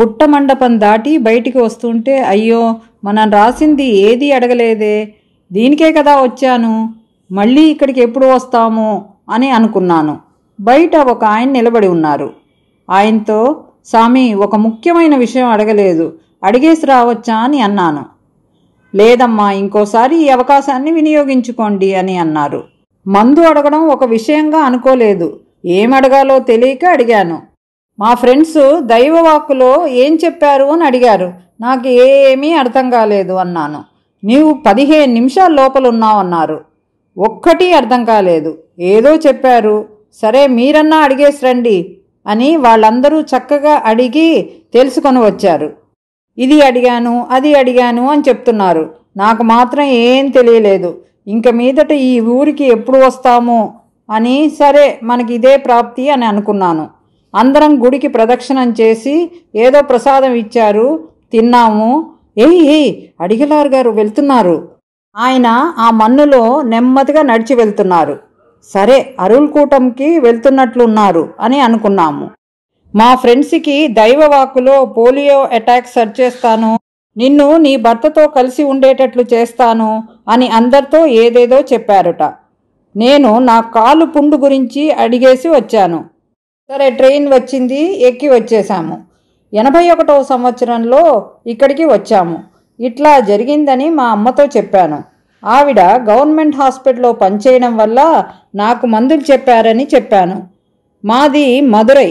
పుట్ట మండపం దాటి బయటికి వస్తుంటే అయ్యో మనం రాసింది ఏది అడగలేదే దీనికే కదా వచ్చాను మళ్ళీ ఇక్కడికి ఎప్పుడు వస్తాము అని అనుకున్నాను బయట ఒక ఆయన నిలబడి ఉన్నారు ఆయనతో స్వామి ఒక ముఖ్యమైన విషయం అడగలేదు అడిగేసి రావచ్చా అని అన్నాను లేదమ్మా ఇంకోసారి ఈ అవకాశాన్ని వినియోగించుకోండి అని అన్నారు మందు అడగడం ఒక విషయంగా అనుకోలేదు ఏమడగాలో తెలియక అడిగాను మా ఫ్రెండ్స్ దైవవాకులో ఏం చెప్పారు అని అడిగారు నాకు ఏమీ అర్థం కాలేదు అన్నాను నీవు పదిహేను నిమిషాల లోపల ఉన్నావన్నారు ఒక్కటి అర్థం కాలేదు ఏదో చెప్పారు సరే మీరన్నా అడిగేసి రండి అని వాళ్ళందరూ చక్కగా అడిగి తెలుసుకొని వచ్చారు ఇది అడిగాను అది అడిగాను అని చెప్తున్నారు నాకు మాత్రం ఏం తెలియలేదు ఇంక మీదట ఈ ఊరికి ఎప్పుడు వస్తాము అని సరే మనకి ఇదే ప్రాప్తి అని అనుకున్నాను అందరం గుడికి ప్రదక్షిణం చేసి ఏదో ప్రసాదం ఇచ్చారు తిన్నాము ఏయ్ అడిగిలారు గారు వెళ్తున్నారు ఆయన ఆ మన్నులో నెమ్మదిగా నడిచి వెళ్తున్నారు సరే అరుల్కూటంకి వెళ్తున్నట్లున్నారు అని అనుకున్నాము మా ఫ్రెండ్స్కి దైవవాకులో పోలియో అటాక్ సరి చేస్తాను నిన్ను నీ భర్తతో కలిసి ఉండేటట్లు చేస్తాను అని అందరితో ఏదేదో చెప్పారట నేను నా కాలు పుండు గురించి అడిగేసి వచ్చాను సరే ట్రైన్ వచ్చింది ఎక్కి వచ్చేసాము ఎనభై ఒకటవ సంవత్సరంలో ఇక్కడికి వచ్చాము ఇట్లా జరిగిందని మా అమ్మతో చెప్పాను ఆవిడ గవర్నమెంట్ హాస్పిటల్లో పనిచేయడం వల్ల నాకు మందులు చెప్పారని చెప్పాను మాది మదురై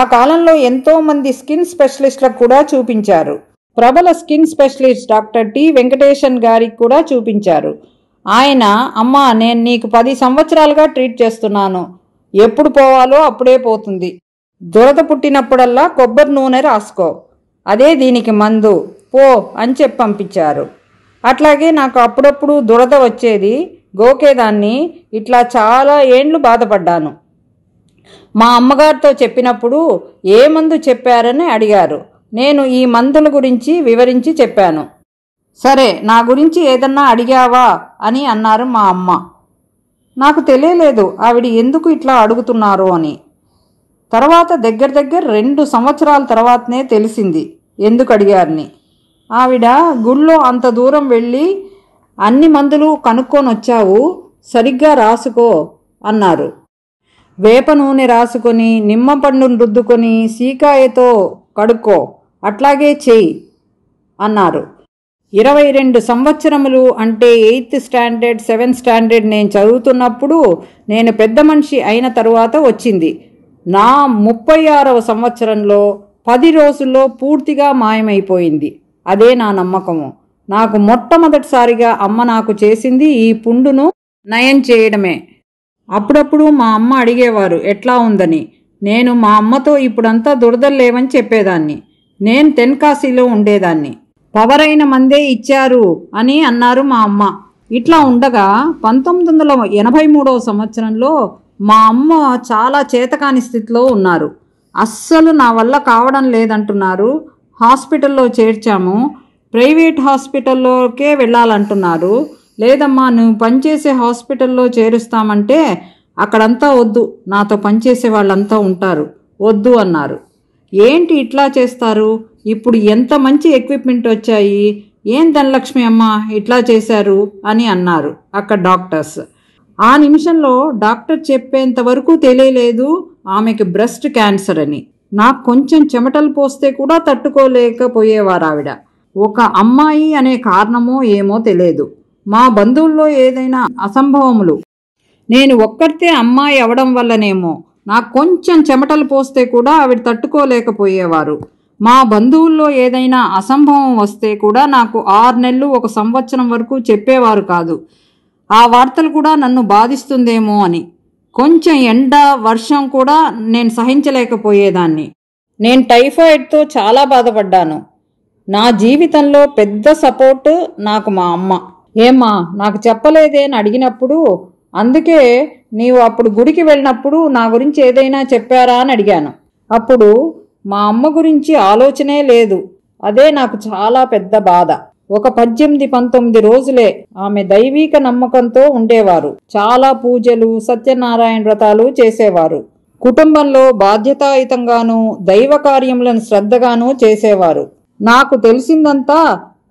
ఆ కాలంలో ఎంతోమంది స్కిన్ స్పెషలిస్ట్లకు కూడా చూపించారు ప్రబల skin specialist doctor T Venkatesan గారికి కూడా చూపించారు ఆయన అమ్మ నేను నీకు పది సంవత్సరాలుగా ట్రీట్ చేస్తున్నాను ఎప్పుడు పోవాలో అప్పుడే పోతుంది దురద పుట్టినప్పుడల్లా కొబ్బరి నూనె రాసుకో అదే దీనికి మందు పో అని చెప్పి పంపించారు అట్లాగే నాకు అప్పుడప్పుడు దురద వచ్చేది గోకేదాన్ని ఇట్లా చాలా ఏండ్లు బాధపడ్డాను మా అమ్మగారితో చెప్పినప్పుడు ఏ మందు చెప్పారని అడిగారు నేను ఈ మందుల గురించి వివరించి చెప్పాను సరే నా గురించి ఏదన్నా అడిగావా అని అన్నారు మా అమ్మ నాకు తెలియలేదు ఆవిడ ఎందుకు ఇట్లా అడుగుతున్నారో అని తర్వాత దగ్గర దగ్గర రెండు సంవత్సరాల తర్వాతనే తెలిసింది ఎందుకు అడిగారని ఆవిడ గుళ్ళో అంత దూరం వెళ్ళి అన్ని మందులు కనుక్కొని వచ్చావు సరిగ్గా రాసుకో అన్నారు వేప నూనె రాసుకొని నిమ్మ పండును రుద్దుకొని సీకాయతో కడుక్కో అట్లాగే చేయి అన్నారు ఇరవై రెండు సంవత్సరములు అంటే ఎయిత్ స్టాండర్డ్ సెవెన్త్ స్టాండర్డ్ నేను చదువుతున్నప్పుడు నేను పెద్ద మనిషి అయిన తరువాత వచ్చింది నా ముప్పై ఆరవ సంవత్సరంలో పది రోజుల్లో పూర్తిగా మాయమైపోయింది అదే నా నమ్మకము నాకు మొట్టమొదటిసారిగా అమ్మ నాకు చేసింది ఈ పుండును నయం చేయడమే అప్పుడప్పుడు మా అమ్మ అడిగేవారు ఎట్లా ఉందని నేను మా అమ్మతో ఇప్పుడంతా దురదలేవని చెప్పేదాన్ని నేను తెన్కాశీలో ఉండేదాన్ని పవర్ అయిన మందే ఇచ్చారు అని అన్నారు మా అమ్మ ఇట్లా ఉండగా పంతొమ్మిది వందల ఎనభై మూడవ సంవత్సరంలో మా అమ్మ చాలా చేతకాని స్థితిలో ఉన్నారు అస్సలు నా వల్ల కావడం లేదంటున్నారు హాస్పిటల్లో చేర్చాము ప్రైవేట్ హాస్పిటల్లోకే వెళ్ళాలంటున్నారు లేదమ్మా నువ్వు పనిచేసే హాస్పిటల్లో చేరుస్తామంటే అక్కడంతా వద్దు నాతో పనిచేసే వాళ్ళంతా ఉంటారు వద్దు అన్నారు ఏంటి ఇట్లా చేస్తారు ఇప్పుడు ఎంత మంచి ఎక్విప్మెంట్ వచ్చాయి ఏం ధనలక్ష్మి అమ్మ ఇట్లా చేశారు అని అన్నారు అక్కడ డాక్టర్స్ ఆ నిమిషంలో డాక్టర్ చెప్పేంత వరకు తెలియలేదు ఆమెకి బ్రెస్ట్ క్యాన్సర్ అని నాకు కొంచెం చెమటలు పోస్తే కూడా తట్టుకోలేకపోయేవారు ఆవిడ ఒక అమ్మాయి అనే కారణమో ఏమో తెలియదు మా బంధువుల్లో ఏదైనా అసంభవములు నేను ఒక్కరితే అమ్మాయి అవడం వల్లనేమో నాకు కొంచెం చెమటలు పోస్తే కూడా ఆవిడ తట్టుకోలేకపోయేవారు మా బంధువుల్లో ఏదైనా అసంభవం వస్తే కూడా నాకు ఆరు నెలలు ఒక సంవత్సరం వరకు చెప్పేవారు కాదు ఆ వార్తలు కూడా నన్ను బాధిస్తుందేమో అని కొంచెం ఎండ వర్షం కూడా నేను సహించలేకపోయేదాన్ని నేను టైఫాయిడ్తో చాలా బాధపడ్డాను నా జీవితంలో పెద్ద సపోర్టు నాకు మా అమ్మ ఏమ్మా నాకు చెప్పలేదే అని అడిగినప్పుడు అందుకే నీవు అప్పుడు గుడికి వెళ్ళినప్పుడు నా గురించి ఏదైనా చెప్పారా అని అడిగాను అప్పుడు మా అమ్మ గురించి ఆలోచనే లేదు అదే నాకు చాలా పెద్ద బాధ ఒక పద్దెనిమిది పంతొమ్మిది రోజులే ఆమె దైవీక నమ్మకంతో ఉండేవారు చాలా పూజలు సత్యనారాయణ వ్రతాలు చేసేవారు కుటుంబంలో బాధ్యతాయుతంగానూ దైవ కార్యములను శ్రద్ధగానూ చేసేవారు నాకు తెలిసిందంతా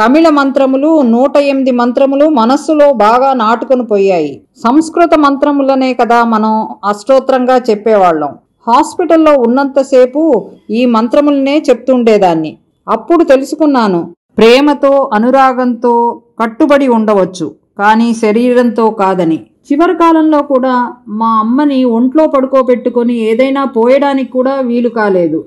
తమిళ మంత్రములు నూట ఎనిమిది మంత్రములు మనస్సులో బాగా నాటుకుని పోయాయి సంస్కృత మంత్రములనే కదా మనం అష్టోత్రంగా చెప్పేవాళ్ళం హాస్పిటల్లో ఉన్నంతసేపు ఈ మంత్రములనే చెప్తుండేదాన్ని అప్పుడు తెలుసుకున్నాను ప్రేమతో అనురాగంతో కట్టుబడి ఉండవచ్చు కానీ శరీరంతో కాదని చివరి కాలంలో కూడా మా అమ్మని ఒంట్లో పడుకోబెట్టుకొని ఏదైనా పోయడానికి కూడా వీలు కాలేదు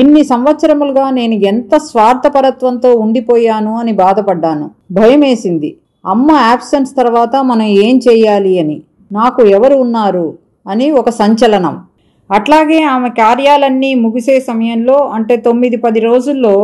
ఇన్ని సంవత్సరములుగా నేను ఎంత స్వార్థపరత్వంతో ఉండిపోయాను అని బాధపడ్డాను భయమేసింది అమ్మ యాబ్సెన్స్ తర్వాత మనం ఏం చేయాలి అని నాకు ఎవరు ఉన్నారు అని ఒక సంచలనం అట్లాగే ఆమె కార్యాలన్నీ ముగిసే సమయంలో అంటే తొమ్మిది పది రోజుల్లో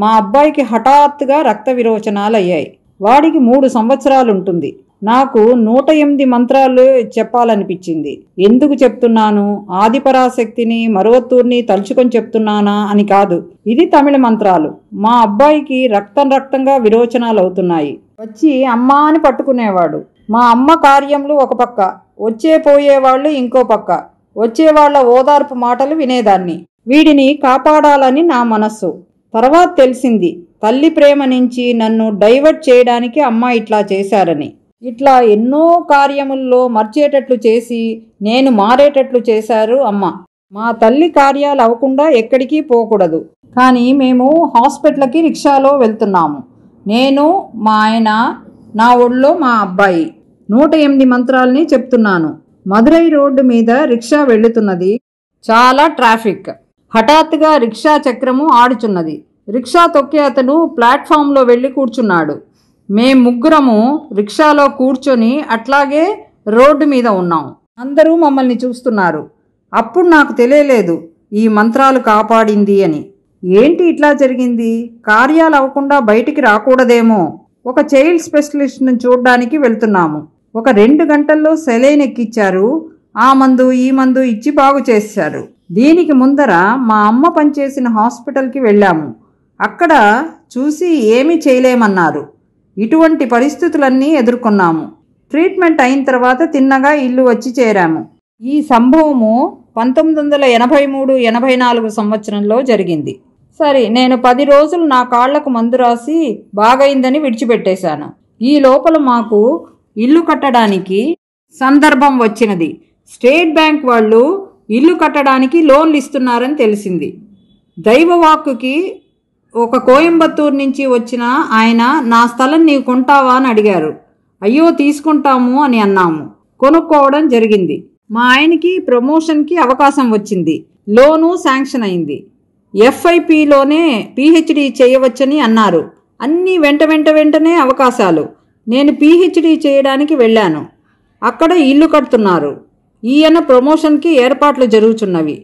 మా అబ్బాయికి హఠాత్తుగా రక్త విరోచనాలు అయ్యాయి వాడికి మూడు సంవత్సరాలు ఉంటుంది నాకు నూట ఎనిమిది మంత్రాలు చెప్పాలనిపించింది ఎందుకు చెప్తున్నాను ఆదిపరాశక్తిని మరువత్తూర్ని తలుచుకొని చెప్తున్నానా అని కాదు ఇది తమిళ మంత్రాలు మా అబ్బాయికి రక్తం రక్తంగా విరోచనాలు అవుతున్నాయి వచ్చి అమ్మ అని పట్టుకునేవాడు మా అమ్మ కార్యములు ఒక పక్క వచ్చే పోయేవాళ్ళు ఇంకో పక్క వచ్చేవాళ్ల ఓదార్పు మాటలు వినేదాన్ని వీడిని కాపాడాలని నా మనస్సు తర్వాత తెలిసింది తల్లి ప్రేమ నుంచి నన్ను డైవర్ట్ చేయడానికి అమ్మ ఇట్లా చేశారని ఇట్లా ఎన్నో కార్యముల్లో మర్చేటట్లు చేసి నేను మారేటట్లు చేశారు అమ్మ మా తల్లి కార్యాలు అవ్వకుండా ఎక్కడికి పోకూడదు కానీ మేము హాస్పిటల్కి రిక్షాలో వెళ్తున్నాము నేను మా ఆయన నా ఒళ్ళో మా అబ్బాయి నూట ఎనిమిది మంత్రాలని చెప్తున్నాను మదురై రోడ్డు మీద రిక్షా వెళుతున్నది చాలా ట్రాఫిక్ హఠాత్తుగా రిక్షా చక్రము ఆడుచున్నది రిక్షా తొక్కే అతను ప్లాట్ఫామ్లో వెళ్ళి కూర్చున్నాడు మేము ముగ్గురము రిక్షాలో కూర్చొని అట్లాగే రోడ్డు మీద ఉన్నాం అందరూ మమ్మల్ని చూస్తున్నారు అప్పుడు నాకు తెలియలేదు ఈ మంత్రాలు కాపాడింది అని ఏంటి ఇట్లా జరిగింది కార్యాలు అవ్వకుండా బయటికి రాకూడదేమో ఒక చైల్డ్ స్పెషలిస్ట్ను చూడడానికి వెళ్తున్నాము ఒక రెండు గంటల్లో సెలైన్ ఎక్కిచ్చారు ఆ మందు ఈ మందు ఇచ్చి బాగు చేశారు దీనికి ముందర మా అమ్మ పనిచేసిన హాస్పిటల్కి వెళ్ళాము అక్కడ చూసి ఏమీ చేయలేమన్నారు ఇటువంటి పరిస్థితులన్నీ ఎదుర్కొన్నాము ట్రీట్మెంట్ అయిన తర్వాత తిన్నగా ఇల్లు వచ్చి చేరాము ఈ సంభవము పంతొమ్మిది వందల ఎనభై మూడు ఎనభై నాలుగు సంవత్సరంలో జరిగింది సరే నేను పది రోజులు నా కాళ్లకు మందు రాసి బాగైందని విడిచిపెట్టేశాను ఈ లోపల మాకు ఇల్లు కట్టడానికి సందర్భం వచ్చినది స్టేట్ బ్యాంక్ వాళ్ళు ఇల్లు కట్టడానికి లోన్లు ఇస్తున్నారని తెలిసింది దైవవాక్కుకి ఒక కోయంబత్తూరు నుంచి వచ్చిన ఆయన నా స్థలం నీవు కొంటావా అని అడిగారు అయ్యో తీసుకుంటాము అని అన్నాము కొనుక్కోవడం జరిగింది మా ఆయనకి ప్రమోషన్కి అవకాశం వచ్చింది లోను శాంక్షన్ అయింది ఎఫ్ఐపిలోనే పిహెచ్డి చేయవచ్చని అన్నారు అన్నీ వెంట వెంట వెంటనే అవకాశాలు నేను పీహెచ్డీ చేయడానికి వెళ్ళాను అక్కడ ఇల్లు కడుతున్నారు ఈయన ప్రమోషన్కి ఏర్పాట్లు జరుగుతున్నవి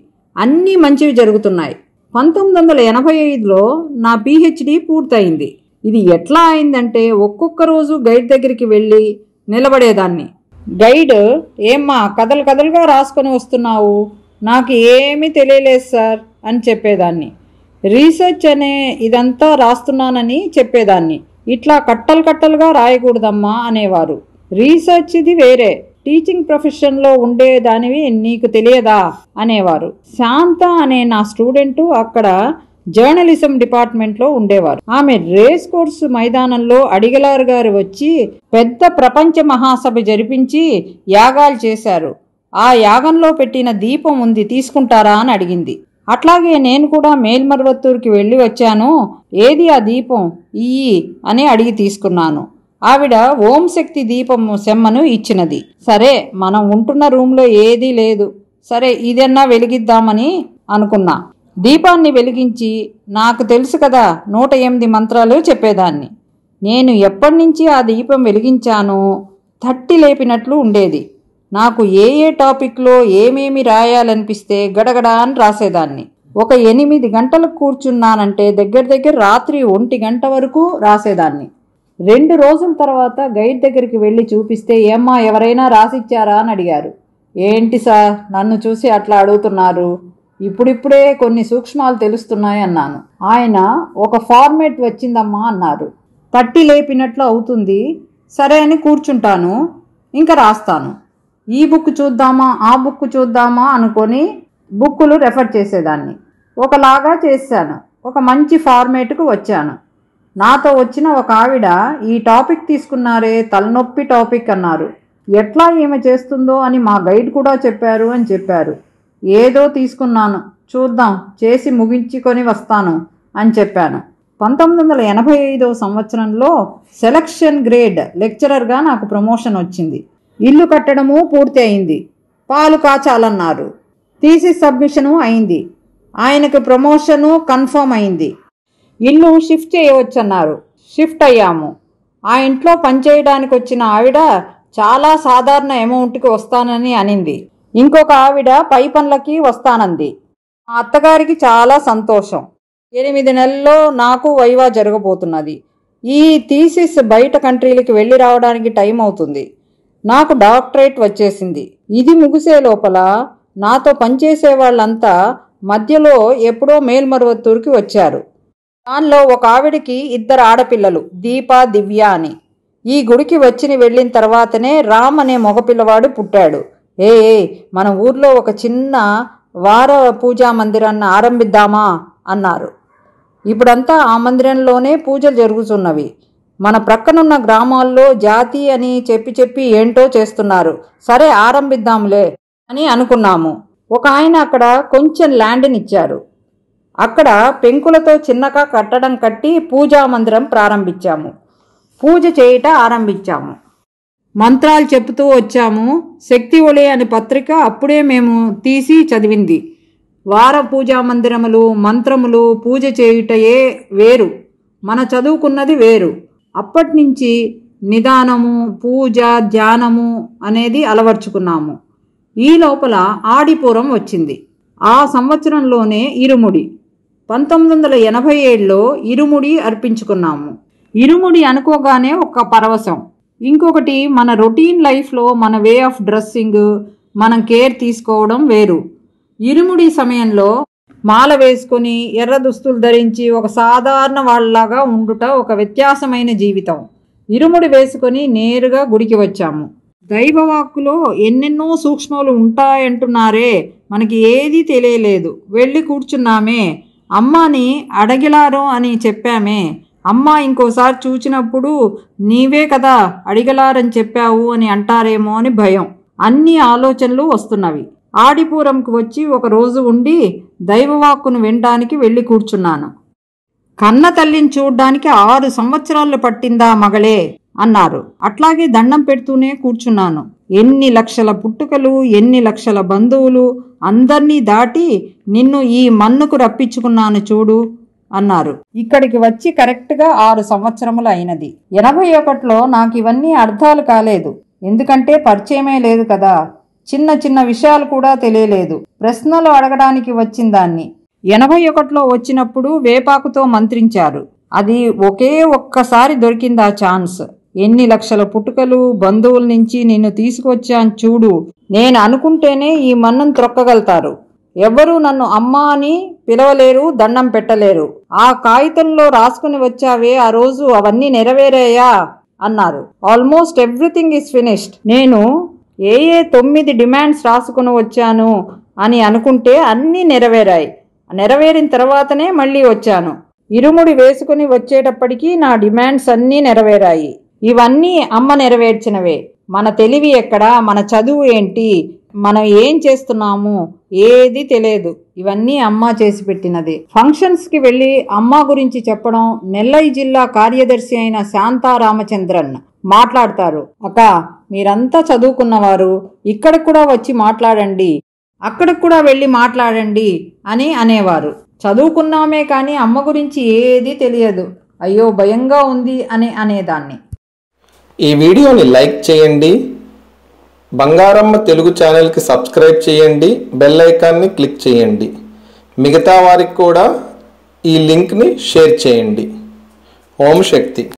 అన్నీ మంచివి జరుగుతున్నాయి పంతొమ్మిది వందల ఎనభై ఐదులో నా పీహెచ్డీ పూర్తయింది ఇది ఎట్లా అయిందంటే ఒక్కొక్క రోజు గైడ్ దగ్గరికి వెళ్ళి నిలబడేదాన్ని గైడ్ ఏమ్మా కథలు కథలుగా రాసుకొని వస్తున్నావు నాకు ఏమీ తెలియలేదు సార్ అని చెప్పేదాన్ని రీసెర్చ్ అనే ఇదంతా రాస్తున్నానని చెప్పేదాన్ని ఇట్లా కట్టలు కట్టలుగా రాయకూడదమ్మా అనేవారు రీసెర్చ్ ఇది వేరే టీచింగ్ ప్రొఫెషన్లో ఉండేదానివి నీకు తెలియదా అనేవారు శాంత అనే నా స్టూడెంటు అక్కడ జర్నలిజం డిపార్ట్మెంట్లో ఉండేవారు ఆమె రేస్ కోర్సు మైదానంలో అడిగలారు గారు వచ్చి పెద్ద ప్రపంచ మహాసభ జరిపించి యాగాలు చేశారు ఆ యాగంలో పెట్టిన దీపం ఉంది తీసుకుంటారా అని అడిగింది అట్లాగే నేను కూడా మేల్మర్వత్తూరుకి వెళ్ళి వచ్చాను ఏది ఆ దీపం ఇయ్యి అని అడిగి తీసుకున్నాను ఆవిడ ఓం శక్తి దీపం సెమ్మను ఇచ్చినది సరే మనం ఉంటున్న రూమ్లో ఏదీ లేదు సరే ఇదన్నా వెలిగిద్దామని అనుకున్నా దీపాన్ని వెలిగించి నాకు తెలుసు కదా నూట ఎనిమిది మంత్రాలు చెప్పేదాన్ని నేను ఎప్పటి నుంచి ఆ దీపం వెలిగించానో తట్టి లేపినట్లు ఉండేది నాకు ఏ ఏ టాపిక్లో ఏమేమి రాయాలనిపిస్తే గడగడ అని రాసేదాన్ని ఒక ఎనిమిది గంటలకు కూర్చున్నానంటే దగ్గర దగ్గర రాత్రి ఒంటి గంట వరకు రాసేదాన్ని రెండు రోజుల తర్వాత గైడ్ దగ్గరికి వెళ్ళి చూపిస్తే ఏమ్మా ఎవరైనా రాసిచ్చారా అని అడిగారు ఏంటి సార్ నన్ను చూసి అట్లా అడుగుతున్నారు ఇప్పుడిప్పుడే కొన్ని సూక్ష్మాలు తెలుస్తున్నాయి అన్నాను ఆయన ఒక ఫార్మేట్ వచ్చిందమ్మా అన్నారు పట్టి లేపినట్లు అవుతుంది సరే అని కూర్చుంటాను ఇంకా రాస్తాను ఈ బుక్ చూద్దామా ఆ బుక్ చూద్దామా అనుకొని బుక్కులు రెఫర్ చేసేదాన్ని ఒకలాగా చేశాను ఒక మంచి ఫార్మేట్కు వచ్చాను నాతో వచ్చిన ఒక ఆవిడ ఈ టాపిక్ తీసుకున్నారే తలనొప్పి టాపిక్ అన్నారు ఎట్లా ఈమె చేస్తుందో అని మా గైడ్ కూడా చెప్పారు అని చెప్పారు ఏదో తీసుకున్నాను చూద్దాం చేసి ముగించుకొని వస్తాను అని చెప్పాను పంతొమ్మిది వందల ఎనభై ఐదవ సంవత్సరంలో సెలక్షన్ గ్రేడ్ లెక్చరర్గా నాకు ప్రమోషన్ వచ్చింది ఇల్లు కట్టడము పూర్తి అయింది పాలు కాచాలన్నారు తీసి సబ్మిషను అయింది ఆయనకు ప్రమోషను కన్ఫర్మ్ అయింది ఇల్లు షిఫ్ట్ చేయవచ్చన్నారు షిఫ్ట్ అయ్యాము ఆ ఇంట్లో పనిచేయడానికి వచ్చిన ఆవిడ చాలా సాధారణ అమౌంట్కి వస్తానని అనింది ఇంకొక ఆవిడ పై పనులకి వస్తానంది మా అత్తగారికి చాలా సంతోషం ఎనిమిది నెలల్లో నాకు వైవా జరగబోతున్నది ఈ థీసిస్ బయట కంట్రీలకి వెళ్ళి రావడానికి టైం అవుతుంది నాకు డాక్టరేట్ వచ్చేసింది ఇది ముగిసే లోపల నాతో పనిచేసే వాళ్ళంతా మధ్యలో ఎప్పుడో మేల్మరువత్తూరుకి వచ్చారు దానిలో ఒక ఆవిడికి ఇద్దరు ఆడపిల్లలు దీప దివ్య అని ఈ గుడికి వచ్చిన వెళ్ళిన తర్వాతనే రామ్ అనే మగపిల్లవాడు పుట్టాడు ఏ మన ఊర్లో ఒక చిన్న వార పూజా మందిరాన్ని ఆరంభిద్దామా అన్నారు ఇప్పుడంతా ఆ మందిరంలోనే పూజలు జరుగుతున్నవి మన ప్రక్కనున్న గ్రామాల్లో జాతి అని చెప్పి చెప్పి ఏంటో చేస్తున్నారు సరే ఆరంభిద్దాంలే అని అనుకున్నాము ఒక ఆయన అక్కడ కొంచెం ల్యాండ్ని ఇచ్చారు అక్కడ పెంకులతో చిన్నగా కట్టడం కట్టి పూజా మందిరం ప్రారంభించాము పూజ చేయట ఆరంభించాము మంత్రాలు చెబుతూ వచ్చాము శక్తి ఒలే అనే పత్రిక అప్పుడే మేము తీసి చదివింది వార పూజా మందిరములు మంత్రములు పూజ చేయుటయే వేరు మన చదువుకున్నది వేరు అప్పటి నుంచి నిదానము పూజ ధ్యానము అనేది అలవర్చుకున్నాము ఈ లోపల ఆడిపురం వచ్చింది ఆ సంవత్సరంలోనే ఇరుముడి పంతొమ్మిది వందల ఎనభై ఏడులో ఇరుముడి అర్పించుకున్నాము ఇరుముడి అనుకోగానే ఒక పరవశం ఇంకొకటి మన రొటీన్ లైఫ్లో మన వే ఆఫ్ డ్రెస్సింగ్ మనం కేర్ తీసుకోవడం వేరు ఇరుముడి సమయంలో మాల వేసుకొని ఎర్ర దుస్తులు ధరించి ఒక సాధారణ వాళ్ళలాగా ఉండుట ఒక వ్యత్యాసమైన జీవితం ఇరుముడి వేసుకొని నేరుగా గుడికి వచ్చాము దైవవాక్కులో ఎన్నెన్నో సూక్ష్మాలు ఉంటాయంటున్నారే మనకి ఏదీ తెలియలేదు వెళ్ళి కూర్చున్నామే అమ్మాని అడగిలారు అని చెప్పామే అమ్మ ఇంకోసారి చూచినప్పుడు నీవే కదా అడిగలారని చెప్పావు అని అంటారేమో అని భయం అన్ని ఆలోచనలు వస్తున్నవి ఆడిపురంకు వచ్చి ఒక రోజు ఉండి దైవవాక్కును వినడానికి వెళ్ళి కూర్చున్నాను కన్న తల్లిని చూడ్డానికి ఆరు సంవత్సరాలు పట్టిందా మగలే అన్నారు అట్లాగే దండం పెడుతూనే కూర్చున్నాను ఎన్ని లక్షల పుట్టుకలు ఎన్ని లక్షల బంధువులు అందర్నీ దాటి నిన్ను ఈ మన్నుకు రప్పించుకున్నాను చూడు అన్నారు ఇక్కడికి వచ్చి కరెక్ట్గా ఆరు సంవత్సరములు అయినది ఎనభై ఒకటిలో నాకు ఇవన్నీ అర్థాలు కాలేదు ఎందుకంటే పరిచయమే లేదు కదా చిన్న చిన్న విషయాలు కూడా తెలియలేదు ప్రశ్నలు అడగడానికి వచ్చిన దాన్ని ఎనభై ఒకటిలో వచ్చినప్పుడు వేపాకుతో మంత్రించారు అది ఒకే ఒక్కసారి దొరికింది ఆ ఛాన్స్ ఎన్ని లక్షల పుట్టుకలు బంధువుల నుంచి నిన్ను తీసుకొచ్చాను చూడు నేను అనుకుంటేనే ఈ మన్నం త్రొక్కగలుతారు ఎవ్వరూ నన్ను అమ్మ అని పిలవలేరు దండం పెట్టలేరు ఆ కాగితంలో రాసుకుని వచ్చావే ఆ రోజు అవన్నీ నెరవేరాయా అన్నారు ఆల్మోస్ట్ ఎవ్రీథింగ్ ఇస్ ఫినిష్డ్ నేను ఏ ఏ తొమ్మిది డిమాండ్స్ రాసుకుని వచ్చాను అని అనుకుంటే అన్నీ నెరవేరాయి నెరవేరిన తర్వాతనే మళ్ళీ వచ్చాను ఇరుముడి వేసుకుని వచ్చేటప్పటికీ నా డిమాండ్స్ అన్నీ నెరవేరాయి ఇవన్నీ అమ్మ నెరవేర్చినవే మన తెలివి ఎక్కడా మన చదువు ఏంటి మనం ఏం చేస్తున్నాము ఏది తెలియదు ఇవన్నీ అమ్మ చేసి పెట్టినది ఫంక్షన్స్కి వెళ్ళి అమ్మ గురించి చెప్పడం నెల్లై జిల్లా కార్యదర్శి అయిన శాంతారామచంద్రన్ మాట్లాడతారు అక్క మీరంతా చదువుకున్నవారు ఇక్కడ కూడా వచ్చి మాట్లాడండి అక్కడ కూడా వెళ్ళి మాట్లాడండి అని అనేవారు చదువుకున్నామే కానీ అమ్మ గురించి ఏదీ తెలియదు అయ్యో భయంగా ఉంది అని అనేదాన్ని ఈ వీడియోని లైక్ చేయండి బంగారమ్మ తెలుగు ఛానల్కి సబ్స్క్రైబ్ చేయండి బెల్ ఐకాన్ని క్లిక్ చేయండి మిగతా వారికి కూడా ఈ లింక్ని షేర్ చేయండి ఓం శక్తి